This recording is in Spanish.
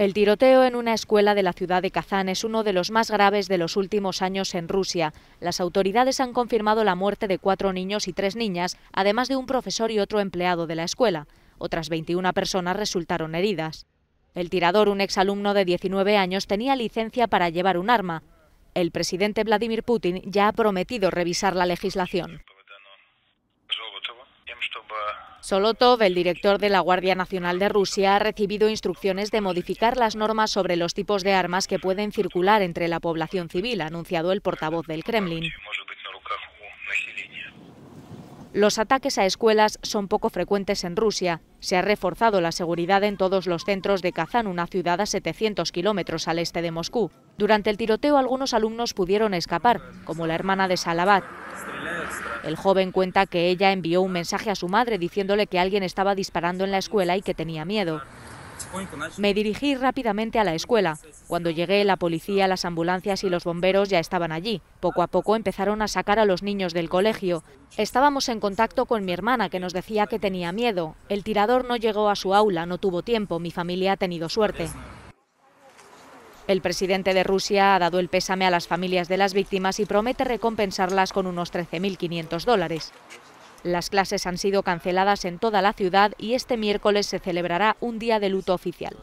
El tiroteo en una escuela de la ciudad de Kazán es uno de los más graves de los últimos años en Rusia. Las autoridades han confirmado la muerte de cuatro niños y tres niñas, además de un profesor y otro empleado de la escuela. Otras 21 personas resultaron heridas. El tirador, un exalumno de 19 años, tenía licencia para llevar un arma. El presidente Vladimir Putin ya ha prometido revisar la legislación. Solotov, el director de la Guardia Nacional de Rusia, ha recibido instrucciones de modificar las normas sobre los tipos de armas que pueden circular entre la población civil, ha anunciado el portavoz del Kremlin. Los ataques a escuelas son poco frecuentes en Rusia. Se ha reforzado la seguridad en todos los centros de Kazán, una ciudad a 700 kilómetros al este de Moscú. Durante el tiroteo algunos alumnos pudieron escapar, como la hermana de Salavat, el joven cuenta que ella envió un mensaje a su madre diciéndole que alguien estaba disparando en la escuela y que tenía miedo. Me dirigí rápidamente a la escuela. Cuando llegué, la policía, las ambulancias y los bomberos ya estaban allí. Poco a poco empezaron a sacar a los niños del colegio. Estábamos en contacto con mi hermana, que nos decía que tenía miedo. El tirador no llegó a su aula, no tuvo tiempo, mi familia ha tenido suerte. El presidente de Rusia ha dado el pésame a las familias de las víctimas y promete recompensarlas con unos 13.500 dólares. Las clases han sido canceladas en toda la ciudad y este miércoles se celebrará un día de luto oficial.